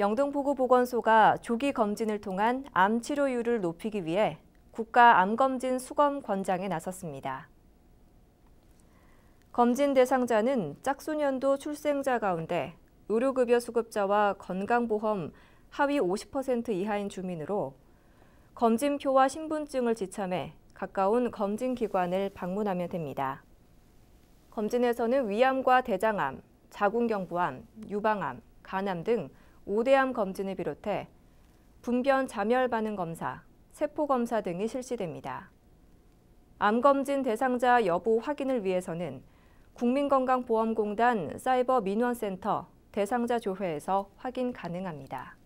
영등포구보건소가 조기 검진을 통한 암 치료율을 높이기 위해 국가 암검진 수검 권장에 나섰습니다. 검진 대상자는 짝수년도 출생자 가운데 의료급여 수급자와 건강보험 하위 50% 이하인 주민으로 검진표와 신분증을 지참해 가까운 검진기관을 방문하면 됩니다. 검진에서는 위암과 대장암, 자궁경부암, 유방암, 간암 등 오대암 검진을 비롯해 분변 자멸 반응 검사, 세포 검사 등이 실시됩니다. 암 검진 대상자 여부 확인을 위해서는 국민건강보험공단 사이버 민원센터 대상자 조회에서 확인 가능합니다.